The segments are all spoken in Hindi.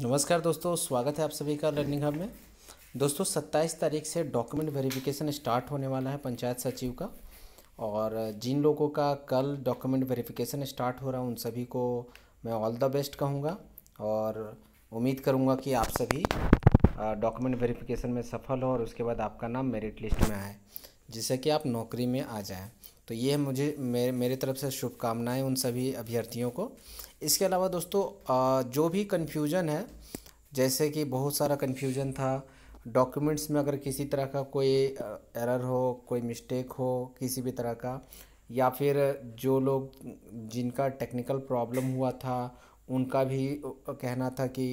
नमस्कार दोस्तों स्वागत है आप सभी का लर्निंग हब में दोस्तों 27 तारीख से डॉक्यूमेंट वेरिफिकेशन स्टार्ट होने वाला है पंचायत सचिव का और जिन लोगों का कल डॉक्यूमेंट वेरिफिकेशन स्टार्ट हो रहा है उन सभी को मैं ऑल द बेस्ट कहूँगा और उम्मीद करूँगा कि आप सभी डॉक्यूमेंट वेरिफिकेशन में सफल हो और उसके बाद आपका नाम मेरिट लिस्ट में आए जिससे कि आप नौकरी में आ जाएँ तो ये मुझे मेरे मेरे तरफ से शुभकामनाएँ उन सभी अभ्यर्थियों को इसके अलावा दोस्तों जो भी कन्फ्यूज़न है जैसे कि बहुत सारा कन्फ्यूज़न था डॉक्यूमेंट्स में अगर किसी तरह का कोई एरर हो कोई मिस्टेक हो किसी भी तरह का या फिर जो लोग जिनका टेक्निकल प्रॉब्लम हुआ था उनका भी कहना था कि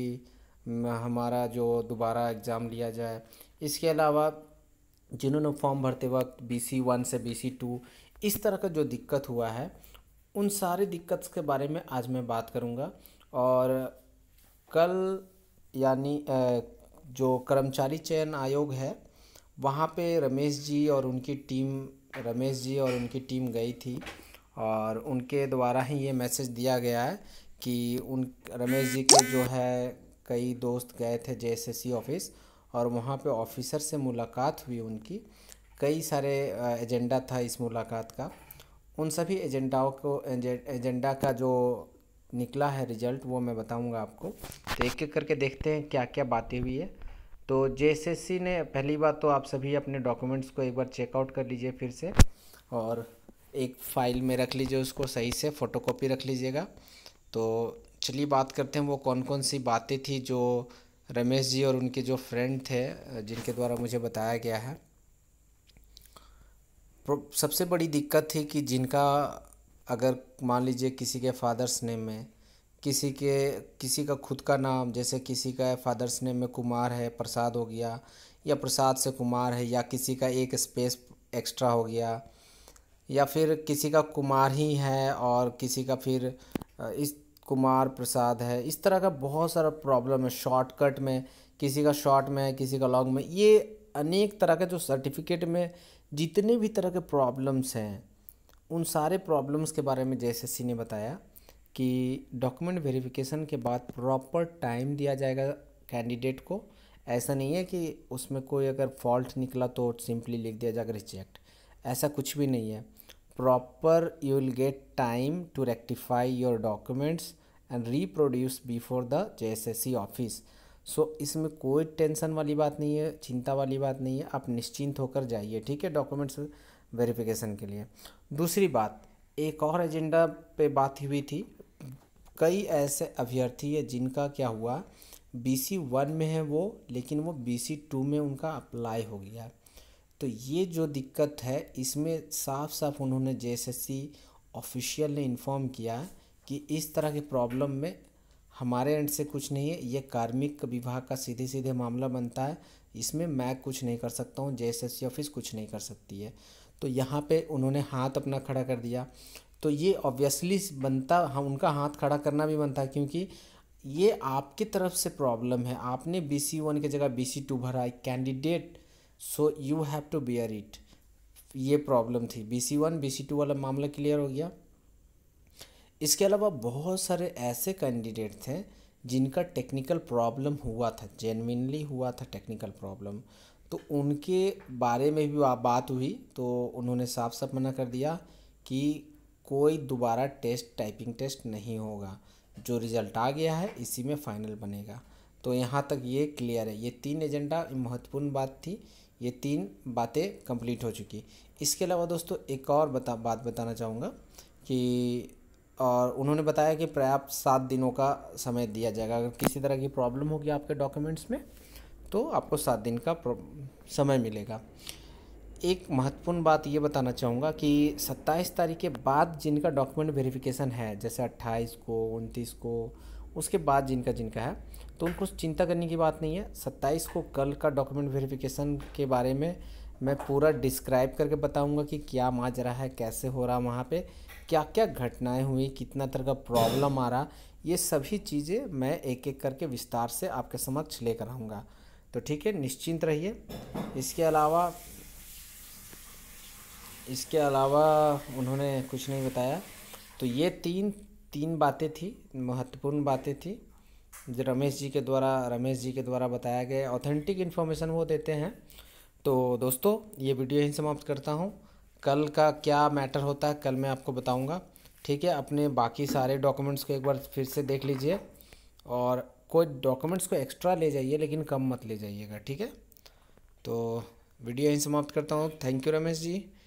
हमारा जो दोबारा एग्ज़ाम लिया जाए इसके अलावा जिन्होंने फॉर्म भरते वक्त बी सी वन से बी सी टू इस तरह का जो दिक्कत हुआ है उन सारी दिक्कत के बारे में आज मैं बात करूँगा और कल यानी जो कर्मचारी चयन आयोग है वहाँ पे रमेश जी और उनकी टीम रमेश जी और उनकी टीम गई थी और उनके द्वारा ही ये मैसेज दिया गया है कि उन रमेश जी के जो है कई दोस्त गए थे जे ऑफिस और वहाँ पे ऑफिसर से मुलाकात हुई उनकी कई सारे एजेंडा था इस मुलाकात का उन सभी एजेंडाओं को एजेंडा का जो निकला है रिजल्ट वो मैं बताऊंगा आपको तो एक एक करके देखते हैं क्या क्या बातें हुई है तो जे ने पहली बात तो आप सभी अपने डॉक्यूमेंट्स को एक बार चेकआउट कर लीजिए फिर से और एक फ़ाइल में रख लीजिए उसको सही से फ़ोटोकॉपी रख लीजिएगा तो चलिए बात करते हैं वो कौन कौन सी बातें थी जो रमेश जी और उनके जो फ्रेंड थे जिनके द्वारा मुझे बताया गया है सबसे बड़ी दिक्कत थी कि जिनका अगर मान लीजिए किसी के फादर्स नेम में किसी के किसी का खुद का नाम जैसे किसी का फादर्स नेम में कुमार है प्रसाद हो गया या प्रसाद से कुमार है या किसी का एक स्पेस एक्स्ट्रा हो गया या फिर किसी का कुमार ही है और किसी का फिर इस कुमार प्रसाद है इस तरह का बहुत सारा प्रॉब्लम है शॉर्टकट में किसी का शॉर्ट में किसी का लॉन्ग में ये अनेक तरह के जो सर्टिफिकेट में जितने भी तरह के प्रॉब्लम्स हैं उन सारे प्रॉब्लम्स के बारे में सी ने बताया कि डॉक्यूमेंट वेरिफिकेशन के बाद प्रॉपर टाइम दिया जाएगा कैंडिडेट को ऐसा नहीं है कि उसमें कोई अगर फॉल्ट निकला तो सिंपली लिख दिया जाएगा रिजेक्ट ऐसा कुछ भी नहीं है proper you will get time to rectify your documents and reproduce before the J office so इसमें कोई टेंशन वाली बात नहीं है चिंता वाली बात नहीं है आप निश्चिंत होकर जाइए ठीक है डॉक्यूमेंट्स वेरिफिकेशन के लिए दूसरी बात एक और एजेंडा पे बात हुई थी कई ऐसे अभ्यर्थी है जिनका क्या हुआ बी सी वन में है वो लेकिन वो बी सी टू में उनका अप्लाई हो गया तो ये जो दिक्कत है इसमें साफ साफ उन्होंने J S S C official ने इन्फॉर्म किया कि इस तरह की प्रॉब्लम में हमारे एंड से कुछ नहीं है ये कार्मिक विभाग का सीधे सीधे मामला बनता है इसमें मैं कुछ नहीं कर सकता हूँ जे ऑफिस कुछ नहीं कर सकती है तो यहाँ पे उन्होंने हाथ अपना खड़ा कर दिया तो ये ऑब्वियसली बनता हम हाँ, उनका हाथ खड़ा करना भी बनता है क्योंकि ये आपकी तरफ से प्रॉब्लम है आपने बी सी वन की जगह बी सी टू भरा है candidate so you have to bear it ये प्रॉब्लम थी B C one B C two वाला मामला क्लियर हो गया इसके अलावा बहुत सारे ऐसे कैंडिडेट थे जिनका टेक्निकल प्रॉब्लम हुआ था जेनविनली हुआ था टेक्निकल प्रॉब्लम तो उनके बारे में भी बात हुई तो उन्होंने साफ साफ मना कर दिया कि कोई दोबारा टेस्ट टाइपिंग टेस्ट नहीं होगा जो रिज़ल्ट आ गया है इसी में फ़ाइनल बनेगा तो यहाँ तक ये क्लियर है ये तीन एजेंडा महत्वपूर्ण बात थी ये तीन बातें कंप्लीट हो चुकी इसके अलावा दोस्तों एक और बता बात बताना चाहूँगा कि और उन्होंने बताया कि पर्याप्त सात दिनों का समय दिया जाएगा अगर किसी तरह की प्रॉब्लम होगी आपके डॉक्यूमेंट्स में तो आपको सात दिन का समय मिलेगा एक महत्वपूर्ण बात ये बताना चाहूँगा कि 27 तारीख के बाद जिनका डॉक्यूमेंट वेरिफिकेशन है जैसे 28 को 29 को उसके बाद जिनका जिनका है तो उनको चिंता करने की बात नहीं है 27 को कल का डॉक्यूमेंट वेरिफिकेशन के बारे में मैं पूरा डिस्क्राइब करके बताऊँगा कि क्या माज रहा है कैसे हो रहा वहाँ पर क्या क्या घटनाएं हुई कितना तरह का प्रॉब्लम आ रहा ये सभी चीज़ें मैं एक एक करके विस्तार से आपके समक्ष लेकर आऊँगा तो ठीक है निश्चिंत रहिए इसके अलावा इसके अलावा उन्होंने कुछ नहीं बताया तो ये तीन तीन बातें थी महत्वपूर्ण बातें थी जो रमेश जी के द्वारा रमेश जी के द्वारा बताया गया ऑथेंटिक इन्फॉर्मेशन वो देते हैं तो दोस्तों ये वीडियो यहीं समाप्त करता हूँ कल का क्या मैटर होता है कल मैं आपको बताऊंगा ठीक है अपने बाकी सारे डॉक्यूमेंट्स को एक बार फिर से देख लीजिए और कोई डॉक्यूमेंट्स को एक्स्ट्रा ले जाइए लेकिन कम मत ले जाइएगा ठीक है तो वीडियो यहीं समाप्त करता हूँ थैंक यू रमेश जी